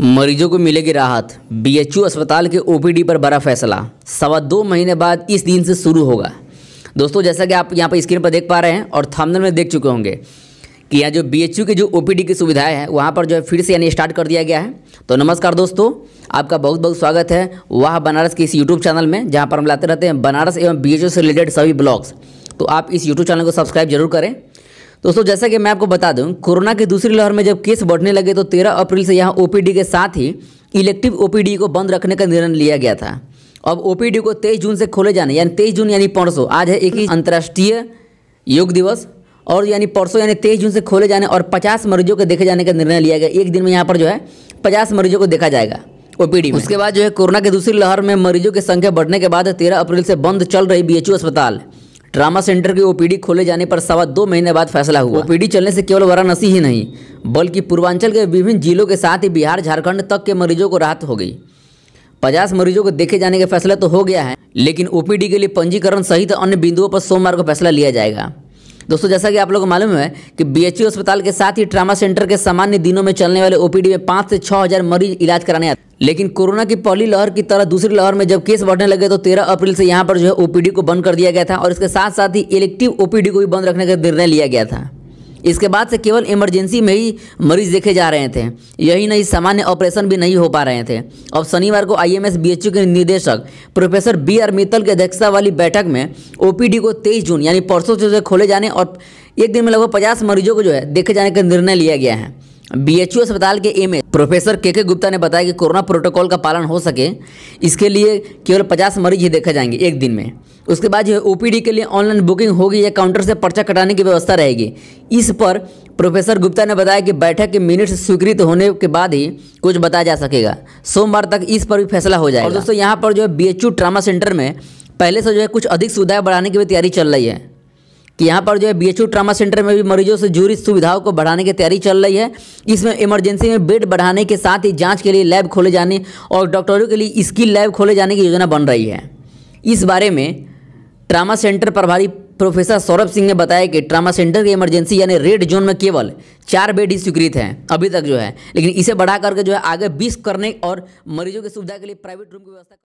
मरीजों को मिलेगी राहत बीएचयू अस्पताल के ओपीडी पर बड़ा फैसला सवा दो महीने बाद इस दिन से शुरू होगा दोस्तों जैसा कि आप यहाँ पर स्क्रीन पर देख पा रहे हैं और थंबनेल में देख चुके होंगे कि यहाँ जो बी के जो ओ की सुविधाएं हैं वहाँ पर जो है फिर से यानी स्टार्ट कर दिया गया है तो नमस्कार दोस्तों आपका बहुत बहुत स्वागत है वह बनारस के इस यूट्यूब चैनल में जहाँ पर हम लाते रहते हैं बनारस एवं बी से रिलेटेड सभी ब्लॉग्स तो आप इस यूट्यूब चैनल को सब्सक्राइब जरूर करें दोस्तों जैसा कि मैं आपको बता दूं कोरोना की दूसरी लहर में जब केस बढ़ने लगे तो 13 अप्रैल से यहां ओपीडी के साथ ही इलेक्टिव ओपीडी को बंद रखने का निर्णय लिया गया था अब ओपीडी को 23 जून से खोले जाने यानी 23 जून यानी परसों आज है एक ही अंतर्राष्ट्रीय योग दिवस और यानी परसों यानी तेईस जून से खोले जाने और पचास मरीजों के देखे जाने का निर्णय लिया गया एक दिन में यहाँ पर जो है पचास मरीजों को देखा जाएगा ओपीडी उसके बाद जो है कोरोना के दूसरी लहर में मरीजों की संख्या बढ़ने के बाद तेरह अप्रैल से बंद चल रही बी अस्पताल ट्रामा सेंटर के ओपीडी खोले जाने पर सवा दो महीने बाद फैसला हुआ ओपीडी चलने से केवल वाराणसी ही नहीं बल्कि पूर्वांचल के विभिन्न जिलों के साथ ही बिहार झारखंड तक के मरीजों को राहत हो गई पचास मरीजों को देखे जाने का फैसला तो हो गया है लेकिन ओपीडी के लिए पंजीकरण सहित अन्य बिंदुओं पर सोमवार को फैसला लिया जाएगा दोस्तों जैसा कि आप लोगों को मालूम है कि बीएचयू अस्पताल के साथ ही ट्रामा सेंटर के सामान्य दिनों में चलने वाले ओपीडी में पांच से छः हज़ार मरीज इलाज कराने आते लेकिन कोरोना की पहली लहर की तरह दूसरी लहर में जब केस बढ़ने लगे तो 13 अप्रैल से यहाँ पर जो है ओपीडी को बंद कर दिया गया था और इसके साथ साथ ही इलेक्टिव ओपीडी को भी बंद रखने का निर्णय लिया गया था इसके बाद से केवल इमरजेंसी में ही मरीज देखे जा रहे थे यही नहीं सामान्य ऑपरेशन भी नहीं हो पा रहे थे अब शनिवार को आईएमएस बीएचयू के निदेशक प्रोफेसर बी आर मित्तल की अध्यक्षता वाली बैठक में ओपीडी को 23 जून यानी परसों से खोले जाने और एक दिन में लगभग पचास मरीजों को जो है देखे जाने का निर्णय लिया गया है बीएचयू अस्पताल के एम प्रोफेसर के के गुप्ता ने बताया कि कोरोना प्रोटोकॉल का पालन हो सके इसके लिए केवल 50 मरीज ही देखा जाएंगे एक दिन में उसके बाद जो है ओपीडी के लिए ऑनलाइन बुकिंग होगी या काउंटर से पर्चा कटाने की व्यवस्था रहेगी इस पर प्रोफेसर गुप्ता ने बताया कि बैठक के मिनट स्वीकृत होने के बाद ही कुछ बताया जा सकेगा सोमवार तक इस पर भी फैसला हो जाएगा और दोस्तों यहाँ पर जो है बी ट्रामा सेंटर में पहले से जो है कुछ अधिक सुविधाएँ बढ़ाने की भी तैयारी चल रही है कि यहाँ पर जो है बी ट्रामा सेंटर में भी मरीजों से जुड़ी सुविधाओं को बढ़ाने की तैयारी चल रही है इसमें इमरजेंसी में बेड बढ़ाने के साथ ही जाँच के लिए लैब खोले जाने और डॉक्टरों के लिए स्किल लैब खोले जाने की योजना बन रही है इस बारे में ट्रामा सेंटर प्रभारी प्रोफेसर सौरभ सिंह ने बताया कि ट्रामा सेंटर की इमरजेंसी यानी रेड जोन में केवल चार बेड ही स्वीकृत हैं अभी तक जो है लेकिन इसे बढ़ा करके जो है आगे बीस करने और मरीजों की सुविधा के लिए प्राइवेट रूम की व्यवस्था